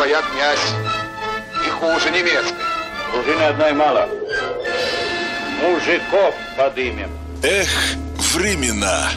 своя князь и хуже немецкой. Дружины одной мало. Мужиков подымем. Эх, времена.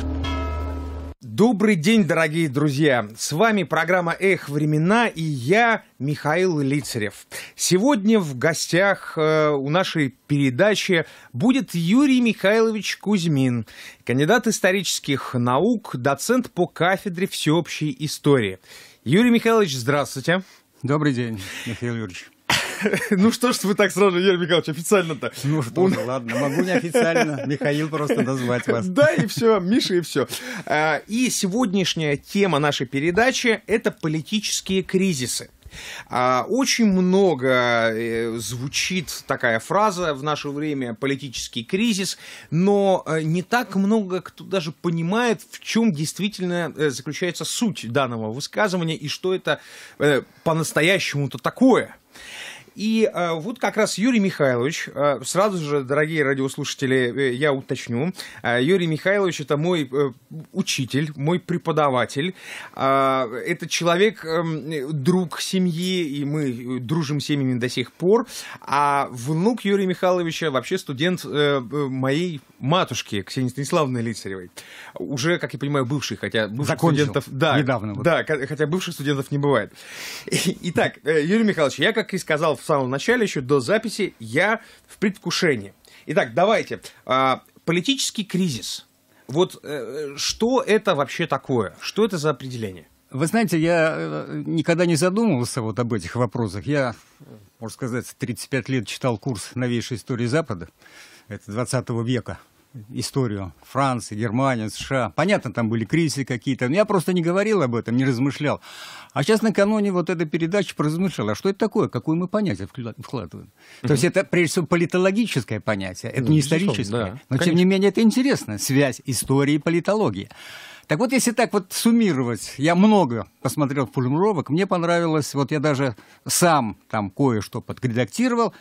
Добрый день, дорогие друзья! С вами программа «Эх, времена» и я, Михаил Лицарев. Сегодня в гостях э, у нашей передачи будет Юрий Михайлович Кузьмин, кандидат исторических наук, доцент по кафедре всеобщей истории. Юрий Михайлович, здравствуйте. Добрый день, Михаил Юрьевич. Ну что ж вы так сразу, Юрий Михайлович, официально-то? Ну что Он... ладно, могу неофициально. Михаил просто назвать вас. Да, и все, Миша, и все. А, и сегодняшняя тема нашей передачи – это политические кризисы. А, очень много э, звучит такая фраза в наше время «политический кризис», но э, не так много кто даже понимает, в чем действительно э, заключается суть данного высказывания и что это по-настоящему-то такое – и э, вот как раз Юрий Михайлович, э, сразу же, дорогие радиослушатели, э, я уточню, э, Юрий Михайлович это мой э, учитель, мой преподаватель, э, это человек, э, друг семьи, и мы дружим семьями до сих пор, а внук Юрия Михайловича вообще студент э, моей матушки Ксении Станиславовны Лицаревой, уже, как я понимаю, бывший, хотя бывших Закончил. студентов, да, недавно, вот. да, хотя бывших студентов не бывает. Итак, э, Юрий Михайлович, я как и сказал в в самом начале, еще до записи, я в предвкушении. Итак, давайте. А, политический кризис. Вот э, что это вообще такое? Что это за определение? Вы знаете, я э, никогда не задумывался вот об этих вопросах. Я, можно сказать, 35 лет читал курс новейшей истории Запада. Это 20 века историю Франции, Германии, США. Понятно, там были кризисы какие-то. Но я просто не говорил об этом, не размышлял. А сейчас накануне вот эта передача поразмышлял, а что это такое, какое мы понятие вкладываем? Mm-hmm. То есть это, прежде всего, политологическое понятие, это ну, не историческое. Да, но, конечно. тем не менее, это интересно, связь истории и политологии. Так вот, если так вот суммировать, я много посмотрел формулировок, мне понравилось, вот я даже сам там кое-что подредактировал,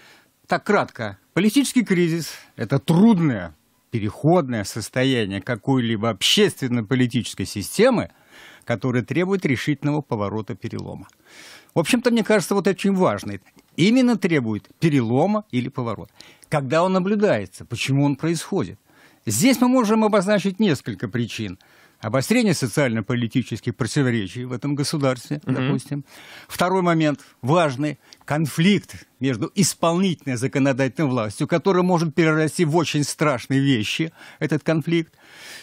так кратко. Политический кризис – это трудное переходное состояние какой-либо общественно-политической системы, которое требует решительного поворота перелома. В общем-то, мне кажется, вот это очень важно. Именно требует перелома или поворота. Когда он наблюдается, почему он происходит? Здесь мы можем обозначить несколько причин – обострение социально-политических противоречий в этом государстве, mm-hmm. допустим. Второй момент важный – конфликт между исполнительной законодательной властью, который может перерасти в очень страшные вещи, этот конфликт.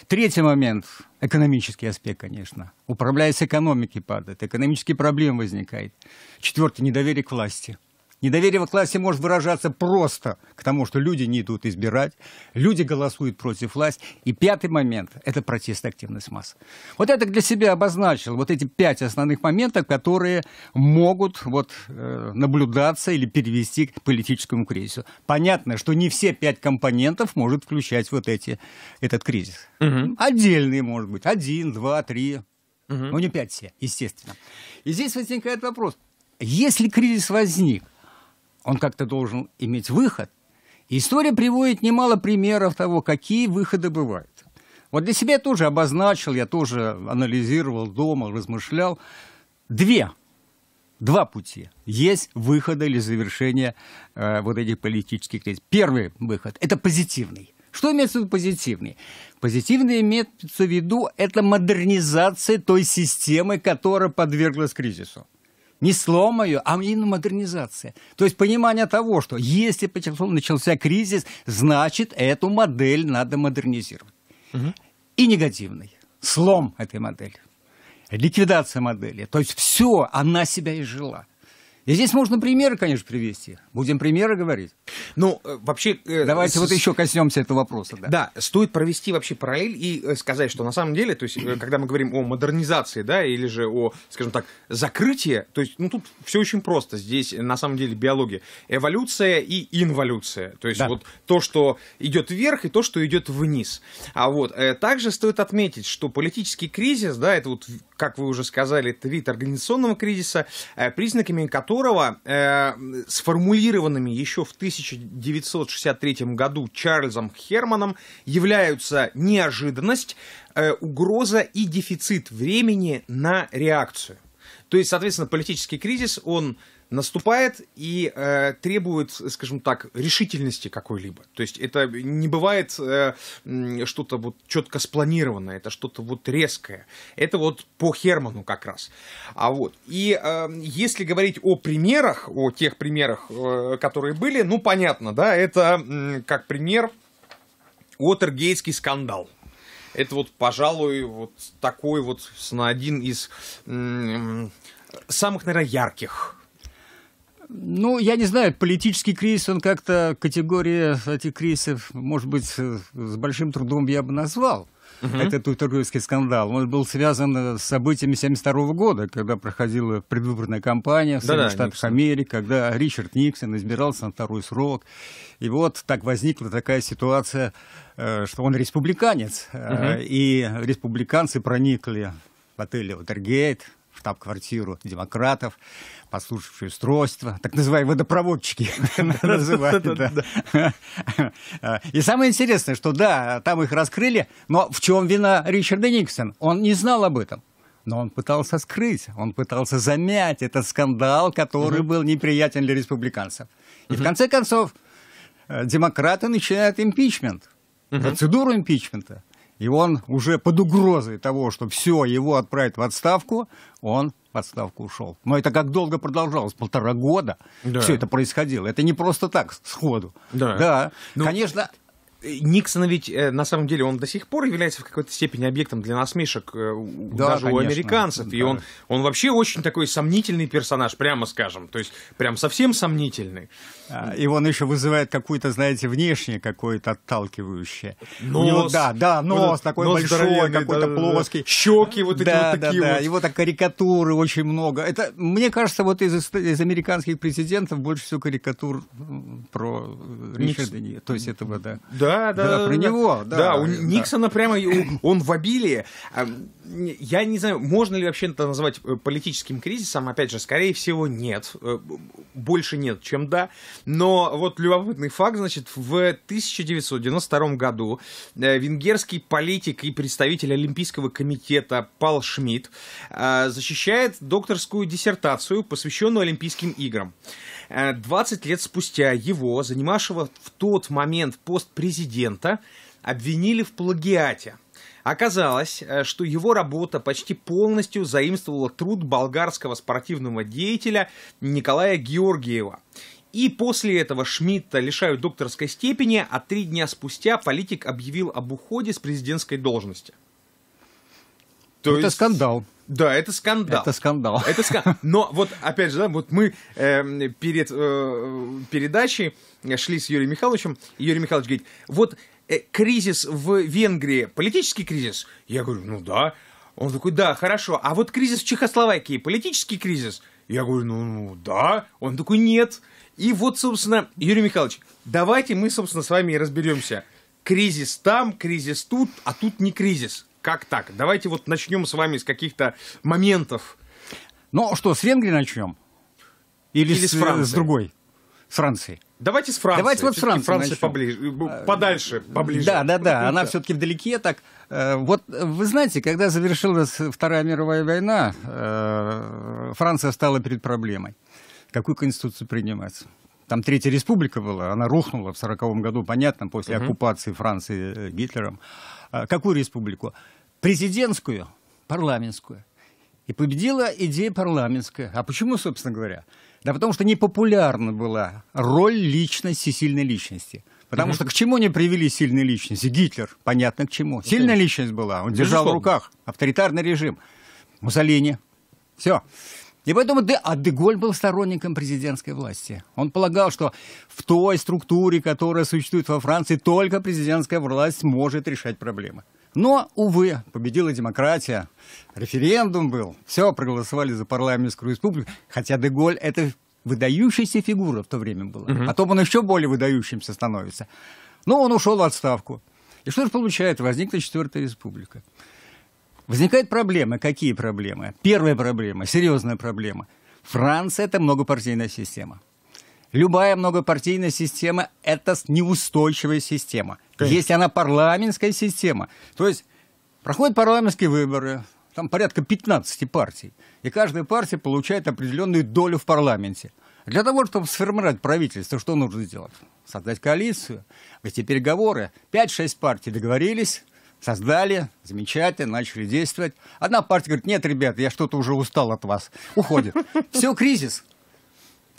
Третий момент – экономический аспект, конечно. Управляясь экономикой падает, экономические проблемы возникают. Четвертый – недоверие к власти – Недоверие в классе может выражаться просто к тому, что люди не идут избирать, люди голосуют против власти. И пятый момент – это протест активность масс. Вот это для себя обозначил, вот эти пять основных моментов, которые могут вот, э, наблюдаться или перевести к политическому кризису. Понятно, что не все пять компонентов может включать вот эти, этот кризис. Угу. Отдельные, может быть, один, два, три, угу. Ну, но не пять все, естественно. И здесь возникает вопрос, если кризис возник – он как-то должен иметь выход. И история приводит немало примеров того, какие выходы бывают. Вот для себя я тоже обозначил, я тоже анализировал дома, размышлял. Две, два пути. Есть выходы или завершение э, вот этих политических кризисов. Первый выход – это позитивный. Что имеется в виду позитивный? Позитивный имеется в виду – это модернизация той системы, которая подверглась кризису не сломаю, а именно модернизация. То есть понимание того, что если начался кризис, значит, эту модель надо модернизировать. Угу. И негативный. Слом этой модели. Ликвидация модели. То есть все, она себя и жила. И здесь можно примеры, конечно, привести. Будем примеры говорить. Ну, э, вообще... Э, Давайте э, вот с... еще коснемся этого вопроса. Да. да, стоит провести вообще параллель и э, сказать, что на самом деле, то есть, когда мы говорим о модернизации, да, или же о, скажем так, закрытии, то есть, ну, тут все очень просто. Здесь, на самом деле, биология. Эволюция и инволюция. То есть, да. вот то, что идет вверх, и то, что идет вниз. А вот, э, также стоит отметить, что политический кризис, да, это вот как вы уже сказали, это вид организационного кризиса, э, признаками которого э, сформулированными еще в 1963 году Чарльзом Херманом являются неожиданность, э, угроза и дефицит времени на реакцию. То есть, соответственно, политический кризис, он наступает и э, требует, скажем так, решительности какой-либо. То есть это не бывает э, что-то вот четко спланированное, это что-то вот резкое. Это вот по Херману как раз. А вот и э, если говорить о примерах, о тех примерах, э, которые были, ну понятно, да, это э, как пример Уотергейтский скандал. Это вот, пожалуй, вот такой вот на один из самых, наверное, ярких ну, я не знаю, политический кризис, он как-то, категория этих кризисов, может быть, э, с большим трудом я бы назвал. Угу. Этот тутергойский скандал, он был связан э, с событиями 1972 года, когда проходила предвыборная кампания в Соединенных да, Штатах Америки, когда Ричард Никсон избирался на второй срок. И вот так возникла такая ситуация, э, что он республиканец, угу. и республиканцы проникли в отель Watergate, штаб-квартиру демократов, послушавшие устройство так называемые водопроводчики. И самое интересное, что да, там их раскрыли, но в чем вина Ричарда Никсона? Он не знал об этом. Но он пытался скрыть, он пытался замять этот скандал, который был неприятен для республиканцев. И в конце концов, э, демократы начинают импичмент, процедуру импичмента и он уже под угрозой того, что все, его отправят в отставку, он в отставку ушел. Но это как долго продолжалось, полтора года да. все это происходило. Это не просто так сходу. Да, да. Ну, конечно, Никсона ведь, э, на самом деле, он до сих пор является в какой-то степени объектом для насмешек э, да, даже конечно, у американцев. Да. И он, он вообще очень такой сомнительный персонаж, прямо скажем. То есть, прям совсем сомнительный. А, и он еще вызывает какую-то, знаете, внешнее какое-то отталкивающее. Нос. него, да, да, нос вот, такой нос большой, какой-то да, плоский. Да, щеки вот да, вот такие да, вот. Да, его так карикатуры очень много. Это, мне кажется, вот из, из американских президентов больше всего карикатур про э, Ричарда, то есть этого, да. Да, да, да. Да, про него. Да, да у Никсона прямо он в обилии. А, я не знаю, можно ли вообще это назвать э, политическим кризисом. Опять же, скорее всего, нет. Э, больше нет, чем да. Но вот любопытный факт, значит, в 1992 году э, венгерский политик и представитель Олимпийского комитета Пал Шмидт защищает докторскую диссертацию, посвященную Олимпийским играм. 20 э, лет спустя его, занимавшего в тот момент пост президента, обвинили в плагиате. Оказалось, э, что его работа почти полностью заимствовала труд болгарского спортивного деятеля Николая Георгиева. И после этого Шмидта лишают докторской степени, а три дня спустя политик объявил об уходе с президентской должности. То это есть... скандал. Да, это скандал. Это скандал. Это скандал. Но вот, опять же, да, вот мы э, перед э, передачей шли с Юрием Михайловичем, и Юрий Михайлович говорит, вот э, кризис в Венгрии, политический кризис? Я говорю, ну да. Он такой, да, хорошо. А вот кризис в Чехословакии, политический кризис? Я говорю, ну, ну да. Он такой, нет. И вот, собственно, Юрий Михайлович, давайте мы, собственно, с вами и разберемся. Кризис там, кризис тут, а тут не кризис как так? Давайте вот начнем с вами с каких-то моментов. Ну что, с Венгрии начнем? Или, Или с, с, с другой? С Франции. Давайте с Франции. Давайте вот с Франции. Франция поближе, а, подальше, поближе. Да, да, да. Она все-таки вдалеке. Так, э, вот вы знаете, когда завершилась Вторая мировая война, э, Франция стала перед проблемой. Какую конституцию принимать? Там Третья Республика была, она рухнула в 1940 году, понятно, после угу. оккупации Франции Гитлером. А, какую республику? президентскую, парламентскую. И победила идея парламентская. А почему, собственно говоря? Да потому что непопулярна была роль личности, сильной личности. Потому что к чему не привели сильные личности? Гитлер, понятно к чему. Ну, Сильная личность была, он держал в руках авторитарный режим. Муссолини. Все. И поэтому Де, а Деголь был сторонником президентской власти. Он полагал, что в той структуре, которая существует во Франции, только президентская власть может решать проблемы. Но, увы, победила демократия. Референдум был. Все, проголосовали за парламентскую республику. Хотя Деголь — это выдающаяся фигура в то время была. Угу. Потом он еще более выдающимся становится. Но он ушел в отставку. И что же получается? Возникла Четвертая республика. Возникают проблемы. Какие проблемы? Первая проблема, серьезная проблема. Франция – это многопартийная система. Любая многопартийная система – это неустойчивая система. Конечно. Если она парламентская система, то есть проходят парламентские выборы, там порядка 15 партий, и каждая партия получает определенную долю в парламенте. Для того, чтобы сформировать правительство, что нужно сделать? Создать коалицию, вести переговоры. 5-6 партий договорились, создали, замечательно, начали действовать. Одна партия говорит, нет, ребята, я что-то уже устал от вас, уходит. Все, кризис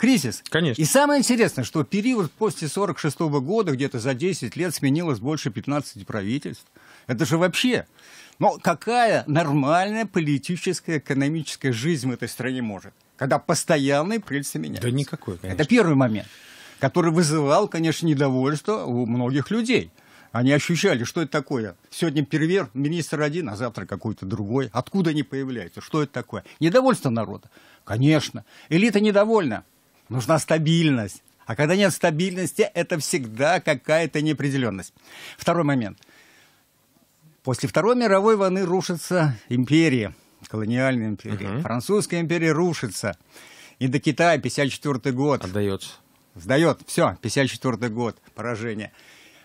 кризис. Конечно. И самое интересное, что период после 1946 года, где-то за 10 лет, сменилось больше 15 правительств. Это же вообще... Но какая нормальная политическая, экономическая жизнь в этой стране может? Когда постоянные правительства меняются. Да никакой, конечно. Это первый момент, который вызывал, конечно, недовольство у многих людей. Они ощущали, что это такое. Сегодня премьер-министр один, а завтра какой-то другой. Откуда они появляются? Что это такое? Недовольство народа. Конечно. Элита недовольна нужна стабильность. А когда нет стабильности, это всегда какая-то неопределенность. Второй момент. После Второй мировой войны рушится империя, колониальная империя. Угу. Французская империя рушится. И до Китая 54 год. Отдается. Сдает. Все, 54 год, поражение.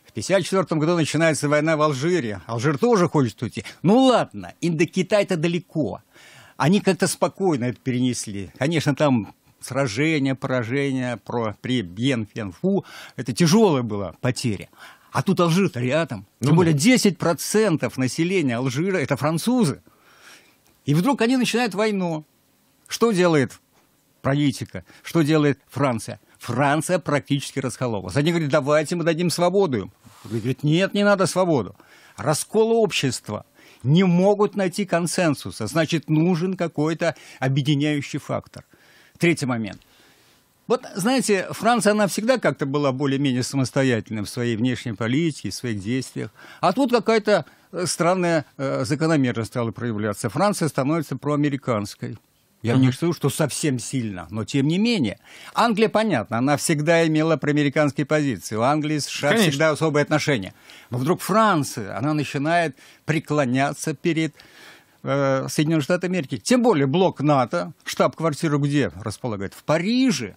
В 54 году начинается война в Алжире. Алжир тоже хочет уйти. Ну ладно, Индокитай-то далеко. Они как-то спокойно это перенесли. Конечно, там сражения, поражения про, при Бьенфенфу. Это тяжелая была потеря. А тут алжир рядом. Ну Тем ну, более 10% населения Алжира – это французы. И вдруг они начинают войну. Что делает политика? Что делает Франция? Франция практически раскололась. Они говорят, давайте мы дадим свободу им. Говорит, нет, не надо свободу. Раскол общества. Не могут найти консенсуса. Значит, нужен какой-то объединяющий фактор. Третий момент. Вот, знаете, Франция, она всегда как-то была более-менее самостоятельной в своей внешней политике, в своих действиях. А тут какая-то э, странная э, закономерность стала проявляться. Франция становится проамериканской. Я mm-hmm. не считаю, что совсем сильно, но тем не менее. Англия, понятно, она всегда имела проамериканские позиции. У Англии и США Конечно. всегда особые отношения. Но вдруг Франция, она начинает преклоняться перед э, Штаты Америки. Тем более блок НАТО, штаб-квартира где располагает? В Париже.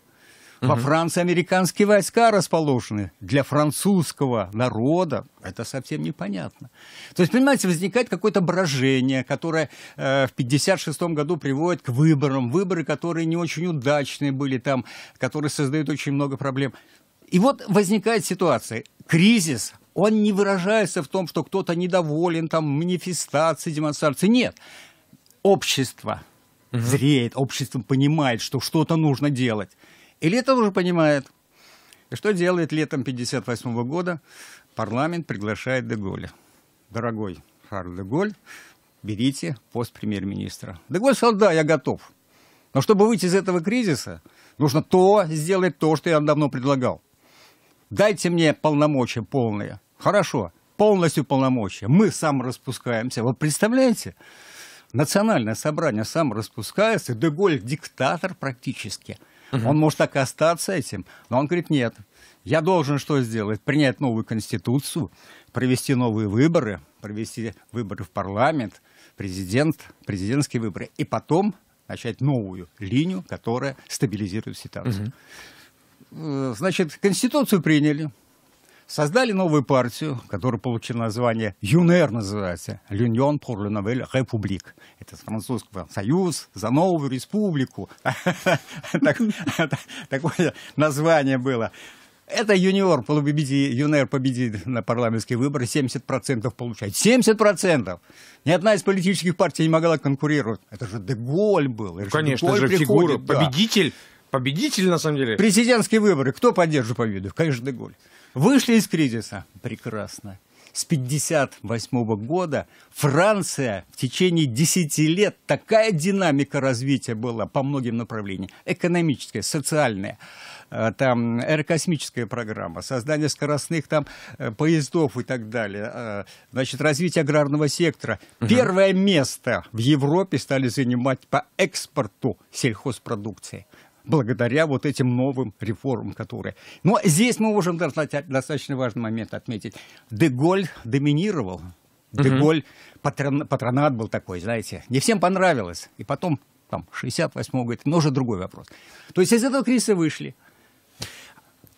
Во Франции американские войска расположены. Для французского народа это совсем непонятно. То есть, понимаете, возникает какое-то брожение, которое э, в 1956 году приводит к выборам. Выборы, которые не очень удачные были там, которые создают очень много проблем. И вот возникает ситуация. Кризис он не выражается в том, что кто-то недоволен, там, манифестации, демонстрации. Нет. Общество угу. зреет, общество понимает, что что-то нужно делать. И лето уже понимает. И что делает летом 1958 -го года? Парламент приглашает Деголя. Дорогой Шарль Деголь, берите пост премьер-министра. Деголь сказал, да, я готов. Но чтобы выйти из этого кризиса, нужно то сделать то, что я давно предлагал дайте мне полномочия полные. Хорошо, полностью полномочия. Мы сам распускаемся. Вы представляете? Национальное собрание сам распускается, Деголь диктатор практически. Угу. Он может так и остаться этим, но он говорит, нет, я должен что сделать? Принять новую конституцию, провести новые выборы, провести выборы в парламент, президент, президентские выборы, и потом начать новую линию, которая стабилизирует ситуацию. Угу. Э, значит, Конституцию приняли, создали новую партию, которая получила название ЮНР называется, L'Union Пор la Nouvelle République. Это с французского «Союз за новую республику». Такое название было. Это юниор победит, юнер победит на парламентские выборы, 70% получает. 70%! Ни одна из политических партий не могла конкурировать. Это же Деголь был. Конечно же, Деголь фигура, победитель победитель, на самом деле. Президентские выборы. Кто поддержит победу? Конечно, Деголь. Вышли из кризиса. Прекрасно. С 1958 года Франция в течение 10 лет такая динамика развития была по многим направлениям. Экономическая, социальная, э, там аэрокосмическая программа, создание скоростных там э, поездов и так далее. Э, значит, развитие аграрного сектора. Угу. Первое место в Европе стали занимать по экспорту сельхозпродукции благодаря вот этим новым реформам, которые... Но здесь мы можем достаточно важный момент отметить. Деголь доминировал. Деголь, патрон, патронат был такой, знаете, не всем понравилось. И потом, там, 68-го говорит, но уже другой вопрос. То есть из этого кризиса вышли.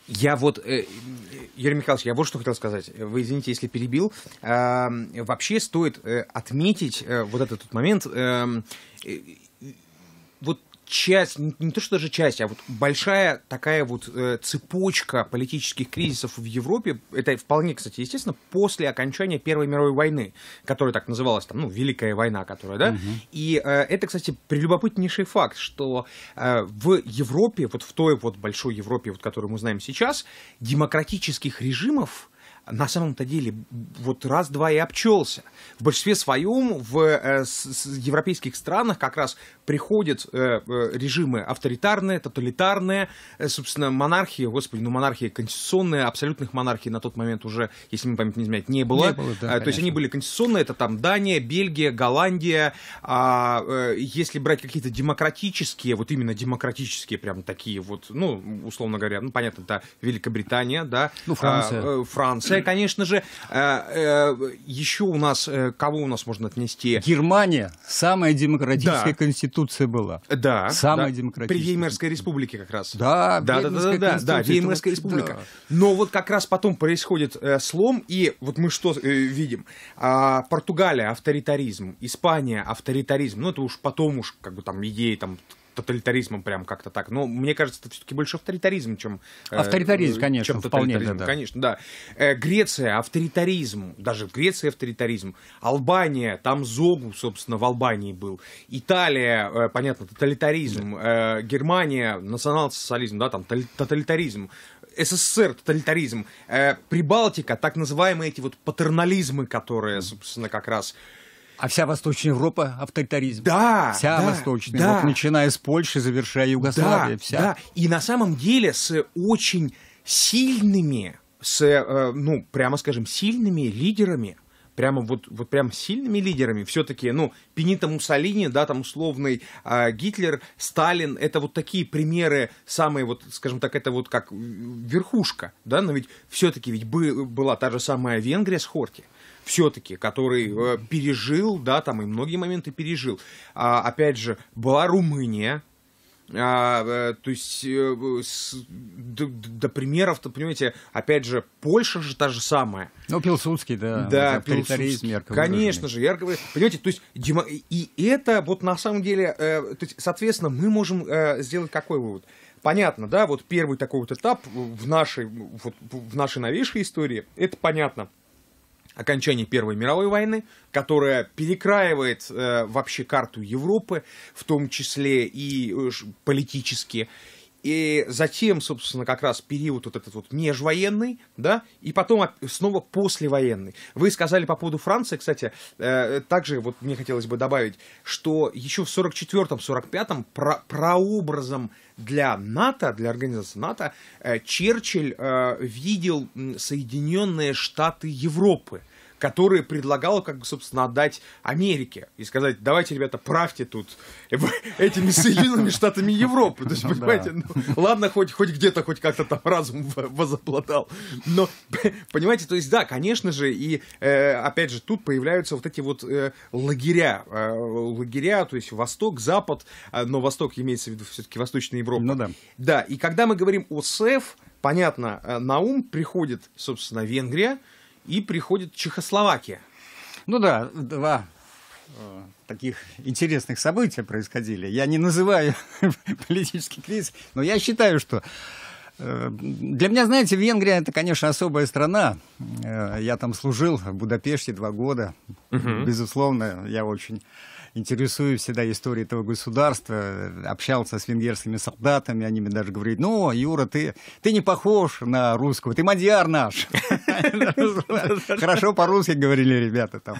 Я вот, э, Юрий Михайлович, я вот что хотел сказать. Вы извините, если перебил. А, вообще стоит э, отметить э, вот этот момент. Эм, вот часть, не то что даже часть, а вот большая такая вот э, цепочка политических кризисов в Европе, это вполне, кстати, естественно, после окончания Первой мировой войны, которая так называлась, там, ну, Великая война, которая, да, угу. и э, это, кстати, прелюбопытнейший факт, что э, в Европе, вот в той вот большой Европе, вот которую мы знаем сейчас, демократических режимов на самом-то деле вот раз-два и обчелся. В большинстве своем в э, с, с европейских странах как раз приходят э, э режимы авторитарные, тоталитарные, э, собственно, монархии, господи, ну монархии конституционные, абсолютных монархий на тот момент уже, если мы память не изменяет, не было. Не было да, э, то есть они были конституционные, это там Дания, Бельгия, Голландия. А, э, если брать какие-то демократические, вот именно демократические прям такие вот, ну, условно говоря, ну, понятно, это Великобритания, да, ну, а, Франция. Э, Франция Швеция, конечно же. Э, э, Еще у нас, э, кого у нас можно отнести? Германия. Самая демократическая да. конституция была. Да. Самая да. демократическая. При Веймарской республике как раз. Да, да, да, да, да, да, Веймарская республика. Да. Но вот как раз потом происходит э, слом, и вот мы что э, видим? А, Португалия авторитаризм, Испания авторитаризм, ну это уж потом уж как бы там идеи там тоталитаризмом прям как-то так. Но ну, мне кажется, это все-таки больше авторитаризм, чем... Э, авторитаризм, э, конечно, чем вполне. Да, Конечно, да. Э, Греция, авторитаризм, даже Греция авторитаризм. Албания, там Зогу, собственно, в Албании был. Италия, э, понятно, тоталитаризм. Да. Э, Германия, национал-социализм, да, там тоталитаризм. СССР, тоталитаризм. Э, Прибалтика, так называемые эти вот патернализмы, которые, собственно, как раз а вся Восточная Европа авторитаризм. Да. Вся да, Восточная. Да. Вот начиная с Польши, завершая Югославия. Да, вся. да. И на самом деле с очень сильными, с, э, ну, прямо скажем, сильными лидерами прямо вот, вот прям сильными лидерами все-таки, ну, Пенита Муссолини, да, там условный э, Гитлер, Сталин, это вот такие примеры самые вот, скажем так, это вот как верхушка, да, но ведь все-таки ведь бы, была та же самая Венгрия с Хорти, все-таки, который э, пережил, да, там и многие моменты пережил. А, опять же, была Румыния, а, э, то есть э, с, до, до примеров-то, понимаете, опять же, Польша же та же самая. Ну, Пилсудский, да. Да, Пилсудский. конечно же, Ярков. Понимаете, то есть, и это вот на самом деле, э, то есть, соответственно, мы можем сделать какой вывод? Понятно, да, вот первый такой вот этап в нашей, вот, в нашей новейшей истории, это понятно – окончания Первой мировой войны, которая перекраивает э, вообще карту Европы, в том числе и э, политически, и затем, собственно, как раз период вот этот вот межвоенный, да, и потом снова послевоенный. Вы сказали по поводу Франции, кстати, э, также вот мне хотелось бы добавить, что еще в 44-45-м про прообразом для НАТО, для организации НАТО, э, Черчилль э, видел Соединенные Штаты Европы – которые предлагал, как бы, собственно, отдать Америке и сказать, давайте, ребята, правьте тут этими соединенными штатами Европы. То есть, ну понимаете, ну, ладно, хоть, хоть где-то, хоть как-то там разум возобладал. Но, понимаете, то есть, да, конечно же, и, э, опять же, тут появляются вот эти вот э, лагеря. Э, лагеря, то есть, Восток, Запад, но Восток имеется в виду все-таки Восточная Европа. Ну да. Да, и когда мы говорим о СЭФ, понятно, на ум приходит, собственно, Венгрия, и приходит Чехословакия. Ну да, два э, таких интересных события происходили. Я не называю политический кризис, но я считаю, что э, для меня, знаете, Венгрия это, конечно, особая страна. Э, я там служил в Будапеште два года. Угу. Безусловно, я очень интересуюсь всегда историей этого государства, общался с венгерскими солдатами, они мне даже говорили, ну, Юра, ты, ты не похож на русского, ты мадьяр наш. Хорошо по-русски говорили ребята там.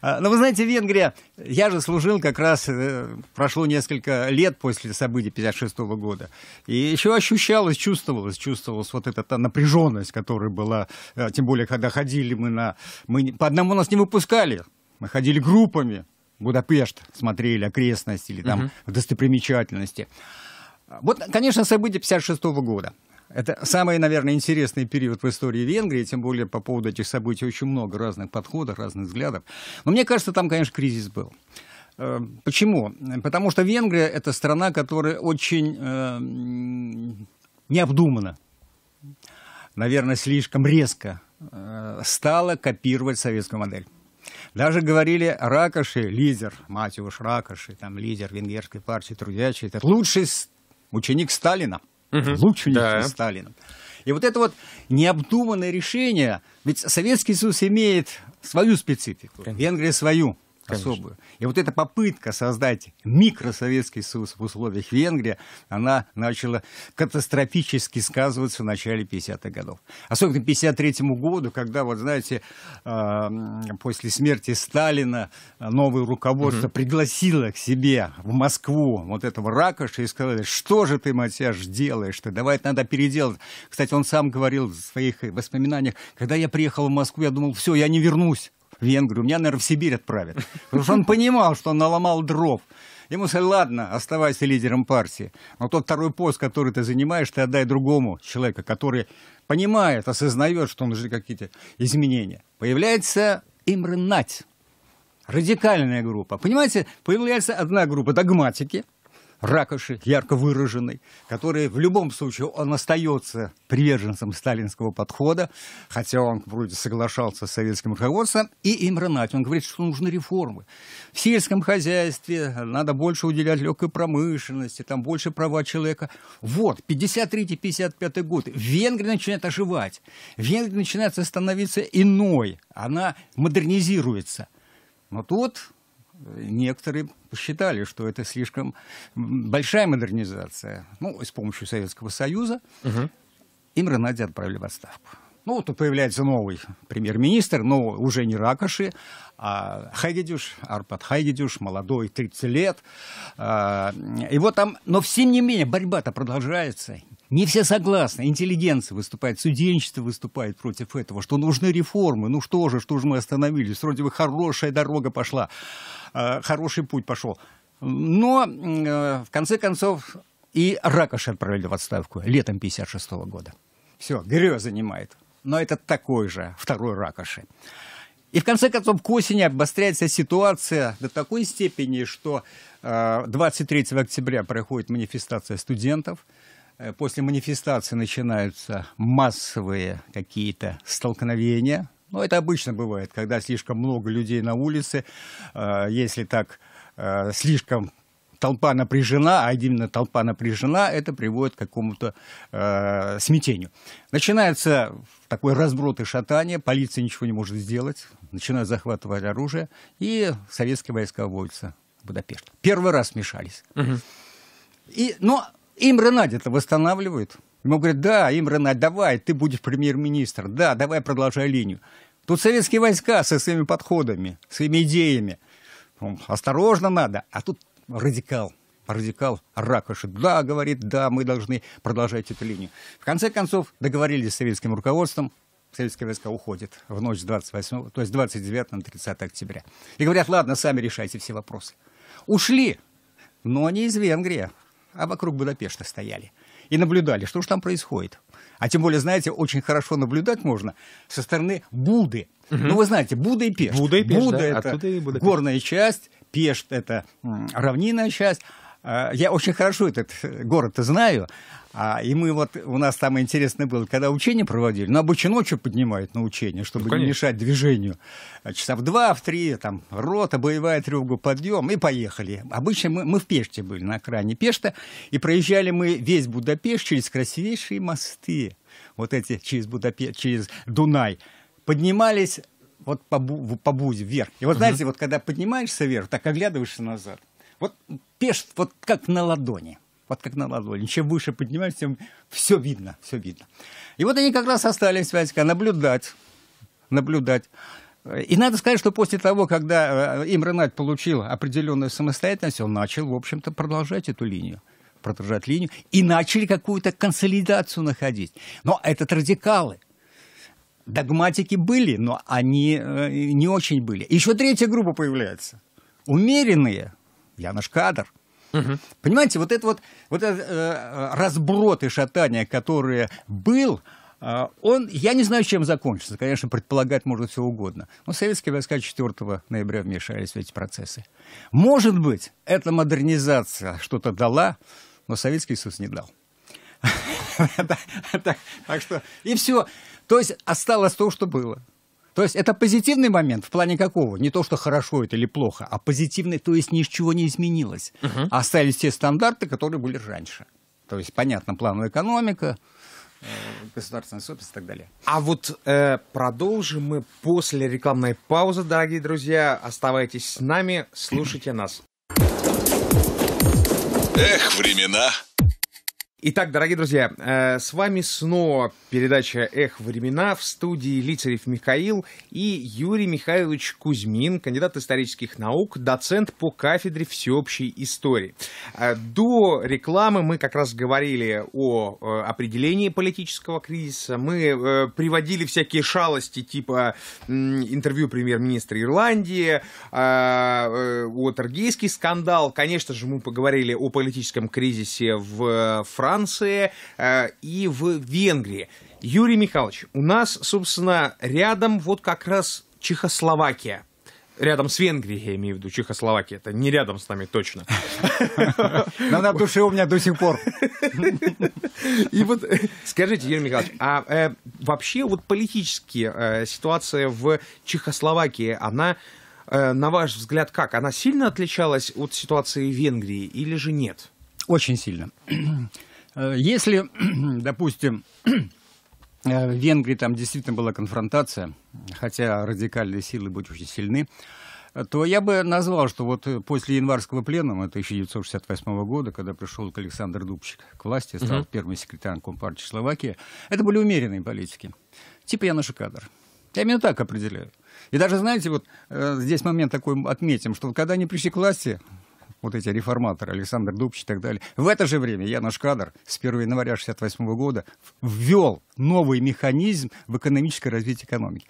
А, Но ну, вы знаете, Венгрия, я же служил как раз, э, прошло несколько лет после событий 56 года, и еще ощущалось, чувствовалось, чувствовалась вот эта напряженность, которая была, э, тем более, когда ходили мы на... Мы, по одному нас не выпускали, мы ходили группами, Будапешт смотрели, окрестности или там угу. достопримечательности. Вот, конечно, события 56 года. Это самый, наверное, интересный период в истории Венгрии, тем более по поводу этих событий очень много разных подходов, разных взглядов. Но мне кажется, там, конечно, кризис был. Э, почему? Потому что Венгрия – это страна, которая очень э, необдуманно, наверное, слишком резко э, стала копировать советскую модель. Даже говорили Ракоши, лидер, мать его Ракоши, там лидер венгерской партии трудящий это лучший ученик Сталина, угу. лучший да. ученик Сталина. И вот это вот необдуманное решение, ведь Советский Союз имеет свою специфику, Венгрия свою. Конечно. особую. И вот эта попытка создать микросоветский союз в условиях Венгрии, она начала катастрофически сказываться в начале 50-х годов. Особенно к 53 году, когда, вот знаете, а, после смерти Сталина новое руководство угу. пригласило к себе в Москву вот этого Ракоша и сказали, что же ты, Матяш, делаешь ты, давай это надо переделать. Кстати, он сам говорил в своих воспоминаниях, когда я приехал в Москву, я думал, все, я не вернусь в Венгрию, меня, наверное, в Сибирь отправят. Потому что он понимал, что он наломал дров. Ему сказали, ладно, оставайся лидером партии, но тот второй пост, который ты занимаешь, ты отдай другому человеку, который понимает, осознает, что нужны какие-то изменения. Появляется Имрнать, радикальная группа. Понимаете, появляется одна группа догматики – ракоши, ярко выраженный, который в любом случае он остается приверженцем сталинского подхода, хотя он вроде соглашался с советским руководством, и Имра Он говорит, что нужны реформы. В сельском хозяйстве надо больше уделять легкой промышленности, там больше права человека. Вот, 53-55 год. Венгрия начинает оживать. Венгрия начинает становиться иной. Она модернизируется. Но тут некоторые считали, что это слишком большая модернизация. Ну, с помощью Советского Союза угу. Имранадзе отправили в отставку. Ну, тут появляется новый премьер-министр, но уже не Ракоши, а Хайгедюш, Арпад Хайгедюш, молодой, 30 лет. А, и вот там, но всем не менее, борьба-то продолжается. Не все согласны, интеллигенция выступает, студенчество выступает против этого, что нужны реформы, ну что же, что же мы остановились, вроде бы хорошая дорога пошла, э, хороший путь пошел. Но, э, в конце концов, и Ракоши отправили в отставку летом 1956 -го года. Все, Грё занимает. Но это такой же, второй Ракоши. И в конце концов, к осени обостряется ситуация до такой степени, что 23 э, октября проходит манифестация студентов – Э, после манифестации начинаются массовые какие-то столкновения. ну, это обычно бывает, когда слишком много людей на улице, э, если так э, слишком толпа напряжена, а именно толпа напряжена, это приводит к какому-то э, смятению. Начинается такой разброд и шатание, полиция ничего не может сделать, начинают захватывать оружие, и советские войска вводятся в Будапешт. Первый раз смешались. Угу. И, но им Ренадь это восстанавливают. Ему говорят, да, им Ренадь, давай, ты будешь премьер-министр, да, давай продолжай линию. Тут советские войска со своими подходами, своими идеями. Осторожно надо, а тут радикал радикал Ракоши. Да, говорит, да, мы должны продолжать эту линию. В конце концов, договорились с советским руководством, советские войска уходят в ночь с 28, то есть 29 на 30 октября. И говорят, ладно, сами решайте все вопросы. Ушли, но не из Венгрии, а вокруг Будапешта стояли и наблюдали, что же там происходит. А тем более, знаете, очень хорошо наблюдать можно со стороны Буды. Угу. Ну, вы знаете, Буда и Пешт. Буда и Пешт, Буда да? это и Будапешт. горная часть, Пешт – это равнинная часть, Э, я очень хорошо этот э, город знаю, а, и мы вот, у нас там интересно было, когда учение проводили, на ну, обычно ночью поднимают на учение, чтобы ну, не мешать движению. А часа в два, в три, там, рота, боевая тревога, подъем, и поехали. Обычно мы, мы в Пеште были, на окраине Пешта, и проезжали мы весь Будапешт через красивейшие мосты, вот эти через, Будапешт, через Дунай. Поднимались вот по, по бузе вверх. И вот знаете, uh вот когда поднимаешься вверх, так оглядываешься назад. Вот пеш, вот как на ладони. Вот как на ладони. Чем выше поднимаешь, тем все видно, все видно. И вот они как раз остались, Вадька, наблюдать, наблюдать. И надо сказать, что после того, когда э, им получил определенную самостоятельность, он начал, в общем-то, продолжать эту линию продолжать линию, и начали какую-то консолидацию находить. Но это радикалы. Догматики были, но они э, не очень были. Еще третья группа появляется. Умеренные – я наш кадр. Угу. Понимаете, вот это вот, вот этот, э, э, разброд и шатание, которое был, э, он, я не знаю, чем закончится. Конечно, предполагать можно все угодно. Но советские войска 4 ноября вмешались в эти процессы. Может быть, эта модернизация что-то дала, но Советский Союз не дал. Так что, и все. То есть осталось то, что было. То есть это позитивный момент в плане какого? Не то, что хорошо это или плохо, а позитивный, то есть ничего не изменилось. Угу. Остались те стандарты, которые были раньше. То есть, понятно, плановая экономика, э, государственная собственность и так далее. А вот э, продолжим мы после рекламной паузы, дорогие друзья. Оставайтесь с нами, слушайте нас. Эх, времена Итак, дорогие друзья, э, с вами снова передача «Эх, времена» в студии Лицарев Михаил и Юрий Михайлович Кузьмин, кандидат исторических наук, доцент по кафедре всеобщей истории. Э, до рекламы мы как раз говорили о э, определении политического кризиса, мы приводили всякие шалости типа интервью премьер-министра Ирландии, о Таргейский скандал, конечно же, мы поговорили о политическом кризисе в Франции, Франции э, и в Венгрии. Юрий Михайлович, у нас, собственно, рядом вот как раз Чехословакия. Рядом с Венгрией, я имею в виду, Чехословакия. Это не рядом с нами точно. Но на душе у меня до сих пор. И вот скажите, Юрий Михайлович, а э, вообще вот политически э, ситуация в Чехословакии, она, э, на ваш взгляд, как? Она сильно отличалась от ситуации в Венгрии или же нет? Очень сильно. Э, если, допустим, э, в Венгрии там действительно была конфронтация, хотя радикальные силы были очень сильны, э, то я бы назвал, что вот после январского пленума 1968 года, когда пришел Александр Дубчик к власти, стал угу. первым секретарем Компартии Словакии, это были умеренные политики. Типа я наш кадр. Я именно так определяю. И даже, знаете, вот э, здесь момент такой отметим, что когда они пришли к власти, вот эти реформаторы, Александр Дубч и так далее. В это же время я наш кадр с 1 января 1968 года ввел новый механизм в экономическое развитие экономики.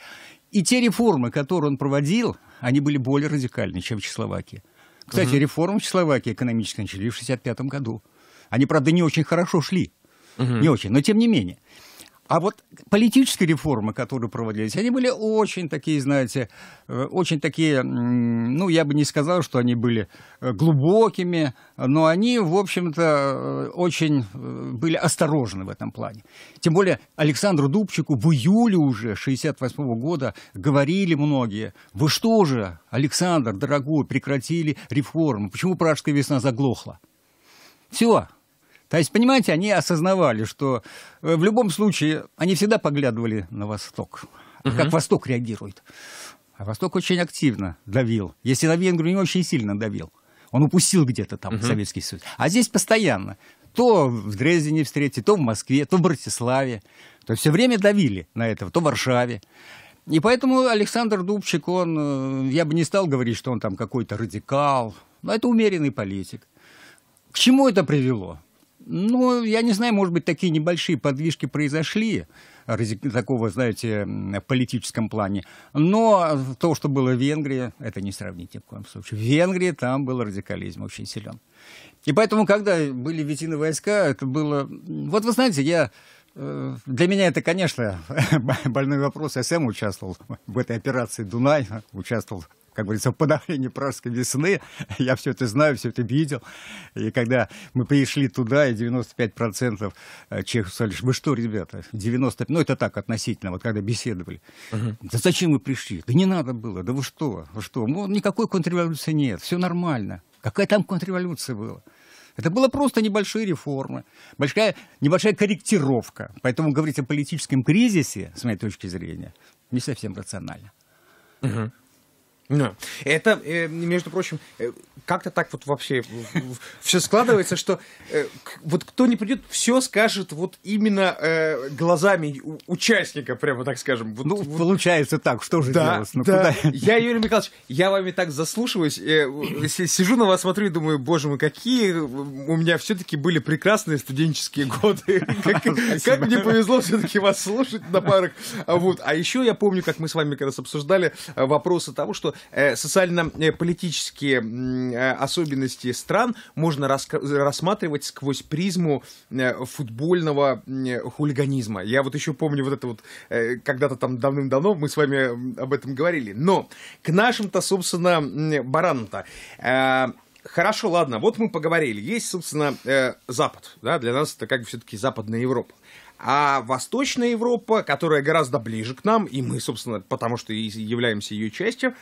И те реформы, которые он проводил, они были более радикальны, чем в Чехословакии. Кстати, угу. реформы в Чехословакии экономически начали в 1965 году. Они, правда, не очень хорошо шли. Угу. Не очень, но тем не менее. А вот политические реформы, которые проводились, они были очень такие, знаете, э, очень такие, ну, я бы не сказал, что они были э, глубокими, но они, в общем-то, э, очень были осторожны в этом плане. Тем более Александру Дубчику в июле уже 68 года говорили многие, вы что же, Александр, дорогой, прекратили реформы? почему Пражская весна заглохла? Все, то есть, понимаете, они осознавали, что э, в любом случае они всегда поглядывали на Восток, угу. как Восток реагирует. А Восток очень активно давил. Если на Венгрию не очень сильно давил. Он упустил где-то там угу. Советский Союз. А здесь постоянно. То в Дрездене встретить, то в Москве, то в Братиславе. То есть все время давили на этого. то в Варшаве. И поэтому Александр Дубчик, он, э, я бы не стал говорить, что он там какой-то радикал, но это умеренный политик. К чему это привело? Ну, я не знаю, может быть, такие небольшие подвижки произошли такого, знаете, политическом плане. Но то, что было в Венгрии, это не сравнить ни в коем случае. В Венгрии там был радикализм очень силен. И поэтому, когда были введены войска, это было... Вот вы знаете, я э, для меня это, конечно, больной вопрос. Я сам участвовал в этой операции «Дунай», участвовал как говорится, подавление пражской весны. Я все это знаю, все это видел. И когда мы пришли туда, и 95% э, чехов сказали, вы что, ребята, 95, ну это так относительно, вот когда беседовали. Угу. Да зачем вы пришли? Да не надо было, да вы что, вы что? Ну, никакой контрреволюции нет, все нормально. Какая там контрреволюция была? Это было просто небольшие реформы, большая, небольшая корректировка. Поэтому говорить о политическом кризисе, с моей точки зрения, не совсем рационально. Угу. No. Это, э, между прочим, э, как-то так вот вообще все складывается, что э, вот кто не придет, все скажет вот именно глазами участника, прямо так скажем. ну, вот... получается так, что же да, делать? Ну, да. Куда? Я, Юрий Михайлович, я вами так заслушиваюсь, сижу на вас, смотрю и думаю, боже мой, какие у меня все-таки были прекрасные студенческие годы. Как, как мне повезло все-таки вас слушать на парах. А вот. А еще я помню, как мы с вами как раз обсуждали вопросы того, что Э, социально-политические э, особенности стран можно рассматривать сквозь призму э, футбольного хулиганизма. Я вот еще помню вот это вот, когда-то там давным-давно мы с вами об этом говорили. Но к нашим-то, собственно, баранам-то хорошо, ладно, вот мы поговорили. Есть, собственно, Запад, да, для нас это как бы все-таки Западная Европа. А Восточная Европа, которая гораздо ближе к нам, и мы, собственно, потому что и являемся ее частью,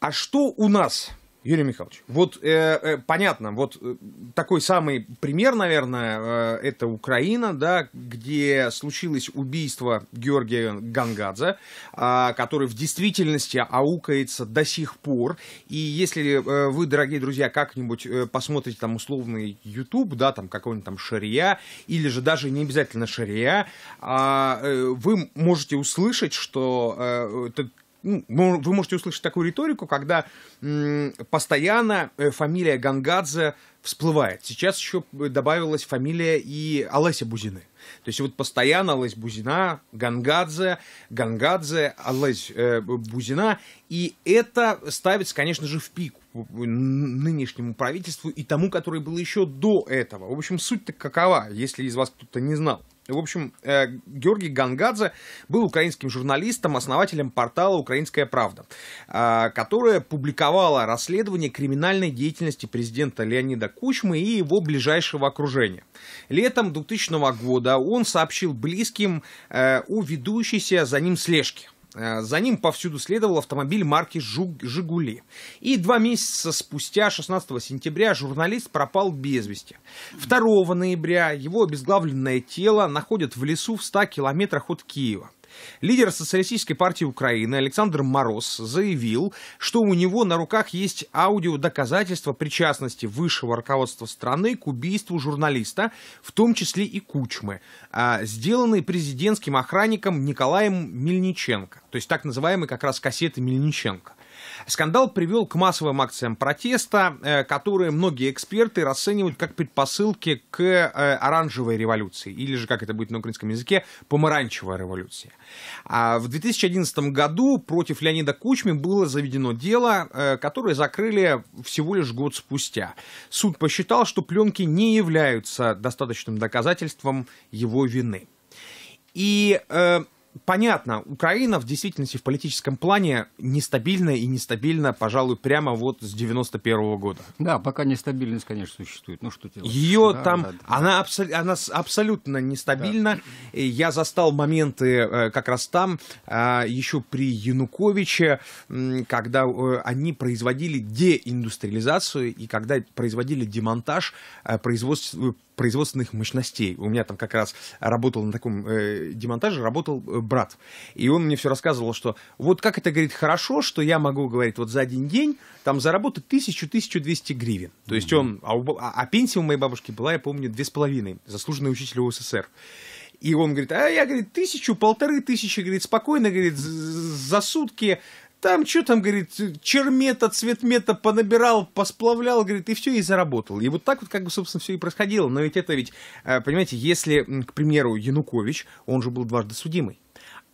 а что у нас, Юрий Михайлович? Вот э, э понятно, вот э, такой самый пример, наверное, э, это Украина, да, где случилось убийство Георгия Гангадзе, э, который в действительности аукается до сих пор. И если э, вы, дорогие друзья, как-нибудь э, посмотрите там условный YouTube, да, там какой-нибудь там Шария, или же даже не обязательно Шария, а, э, вы можете услышать, что э, ну, вы можете услышать такую риторику, когда м, постоянно э, фамилия Гангадзе всплывает. Сейчас еще добавилась фамилия и Олеся Бузины. То есть вот постоянно Олесь Бузина, Гангадзе, Гангадзе, Олесь э, Бузина. И это ставится, конечно же, в пик нынешнему правительству и тому, который было еще до этого. В общем, суть-то какова, если из вас кто-то не знал. В общем, э, Георгий Гангадзе был украинским журналистом, основателем портала «Украинская правда», э, которая публиковала расследование криминальной деятельности президента Леонида Кучмы и его ближайшего окружения. Летом 2000 года он сообщил близким э, о ведущейся за ним слежке – Э, за ним повсюду следовал автомобиль марки «Жигули». И два месяца спустя, 16 сентября, журналист пропал без вести. 2 ноября его обезглавленное тело находят в лесу в 100 километрах от Киева. Лидер Социалистической партии Украины Александр Мороз заявил, что у него на руках есть аудиодоказательства причастности высшего руководства страны к убийству журналиста, в том числе и Кучмы, а, сделанные президентским охранником Николаем Мельниченко, то есть так называемые как раз кассеты Мельниченко – Скандал привел к массовым акциям протеста, э, которые многие эксперты расценивают как предпосылки к э, оранжевой революции, или же, как это будет на украинском языке, помаранчевая революция. А в 2011 году против Леонида Кучми было заведено дело, э, которое закрыли всего лишь год спустя. Суд посчитал, что пленки не являются достаточным доказательством его вины. И понятно, Украина в действительности в политическом плане нестабильна и нестабильна, пожалуй, прямо вот с 91 -го года. Да, пока нестабильность, конечно, существует. Ну что делать? Ее да, там, да, да. Она, абсо- она абсолютно нестабильна. Да. Я застал моменты э, как раз там, э, еще при Януковиче, когда э, они производили деиндустриализацию и когда производили демонтаж производства производственных мощностей. У меня там как раз работал на таком э, демонтаже, работал э, брат. И он мне все рассказывал, что вот как это, говорит, хорошо, что я могу, говорит, вот за один день там заработать тысячу-тысячу двести гривен. То есть он, а, у, а, а пенсия у моей бабушки была, я помню, две с половиной, заслуженный учитель УССР. И он говорит, а я, говорит, тысячу, полторы тысячи, говорит, спокойно, говорит, за сутки там что там, говорит, чермета, цветмета понабирал, посплавлял, говорит, и все, и заработал. И вот так вот, как бы, собственно, все и происходило. Но ведь это ведь, э, понимаете, если, к примеру, Янукович, он же был дважды судимый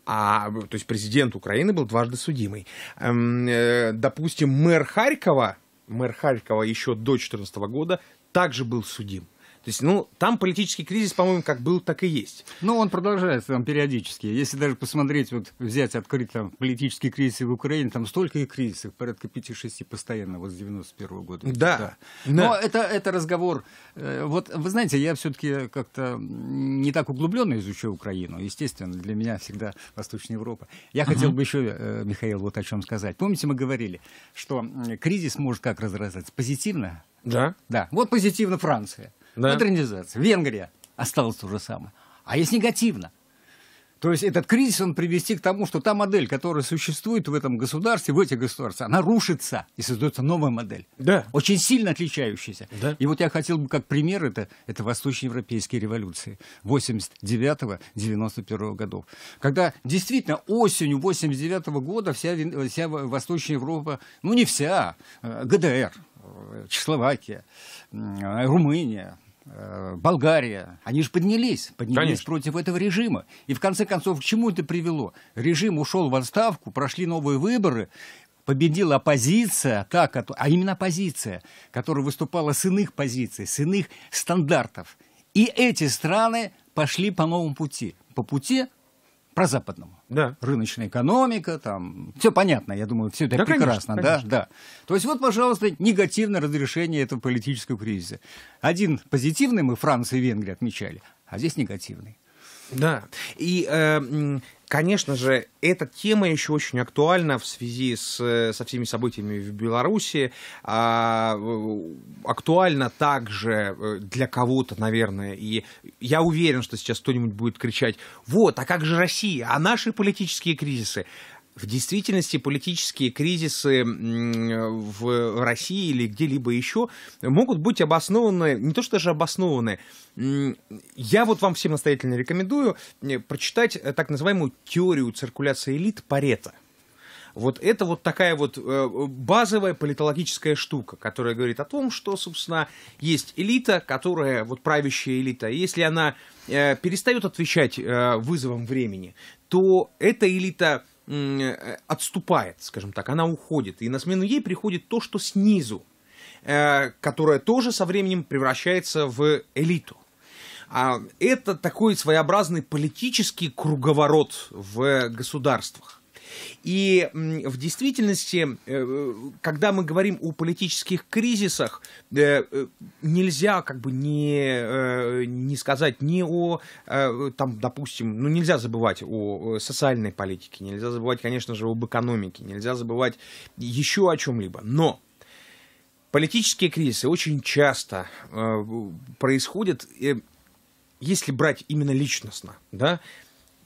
а, то есть президент Украины был дважды судимый. Эм, э, допустим, мэр Харькова, мэр Харькова еще до 2014 года также был судим. То есть, ну, там политический кризис, по-моему, как был, так и есть. Ну, он продолжается там периодически. Если даже посмотреть, вот взять открыть там политические кризисы в Украине, там столько и кризисов, порядка 5-6 постоянно, вот с 91 -го года. Да. да. Но да. это, это разговор... Э, вот, вы знаете, я все-таки как-то не так углубленно изучаю Украину. Естественно, для меня всегда Восточная Европа. Я угу. хотел бы еще, э, Михаил, вот о чем сказать. Помните, мы говорили, что кризис может как разразиться? Позитивно? Да. Да. Вот позитивно Франция да. модернизация. Венгрия осталась то же самое. А есть негативно. То есть этот кризис, он привести к тому, что та модель, которая существует в этом государстве, в этих государствах, она рушится, и создается новая модель. Да. Очень сильно отличающаяся. Да. И вот я хотел бы как пример, это, это восточноевропейские революции 89-91 годов. Когда действительно осенью 89 года вся, вся Восточная Европа, ну не вся, э, ГДР, э, Чехословакия, э, Румыния, Э, Болгария, они же поднялись, поднялись Конечно. против этого режима. И в конце концов, к чему это привело? Режим ушел в отставку, прошли новые выборы, победила оппозиция, та, а именно оппозиция, которая выступала с иных позиций, с иных стандартов. И эти страны пошли по новому пути, по пути про западному. Да. Рыночная экономика, там, все понятно, я думаю, все это да, прекрасно, конечно, да, да. То есть вот, пожалуйста, негативное разрешение этого политического кризиса. Один позитивный мы Франция и Венгрия отмечали, а здесь негативный. Да. И э, Конечно же, эта тема еще очень актуальна в связи с, э, со всеми событиями в Беларуси. А, э, актуальна также э, для кого-то, наверное. И я уверен, что сейчас кто-нибудь будет кричать, вот, а как же Россия, а наши политические кризисы? В действительности политические кризисы в России или где-либо еще могут быть обоснованы, не то что даже обоснованы, я вот вам всем настоятельно рекомендую э, прочитать э, так называемую теорию циркуляции элит Парета. Вот это вот такая вот э, базовая политологическая штука, которая говорит о том, что, собственно, есть элита, которая, вот правящая элита, если она перестает отвечать вызовам времени, то эта элита Э, отступает, скажем так, она уходит. И на смену ей приходит то, что снизу, э, которое тоже со временем превращается в элиту. А это такой своеобразный политический круговорот в государствах. И в действительности, э, когда мы говорим о политических кризисах, э, э, нельзя как бы не, не сказать ни о, там, допустим, ну нельзя забывать о социальной политике, нельзя забывать, конечно же, об экономике, нельзя забывать еще о чем-либо. Но политические кризисы очень часто происходят, если брать именно личностно, да,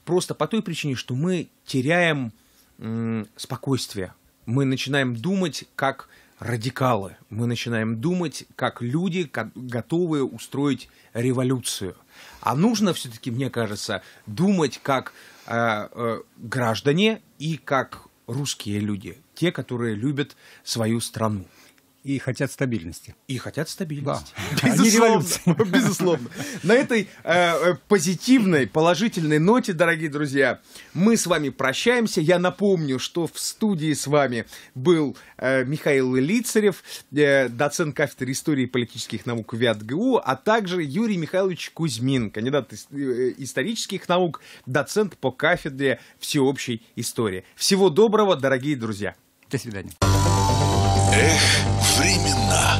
просто по той причине, что мы теряем спокойствие. Мы начинаем думать как радикалы. Мы начинаем думать как люди, готовые устроить революцию. А нужно все-таки, мне кажется, думать как э, э, граждане и как русские люди, те, которые любят свою страну. И хотят стабильности. И хотят стабильности. Да. Безусловно. Безусловно. На этой э, э, позитивной, положительной ноте, дорогие друзья, мы с вами прощаемся. Я напомню, что в студии с вами был э, Михаил Лицарев, э, доцент кафедры истории и политических наук ВИАТГУ, а также Юрий Михайлович Кузьмин, кандидат ис- э, исторических наук, доцент по кафедре всеобщей истории. Всего доброго, дорогие друзья. До свидания. Эх, времена.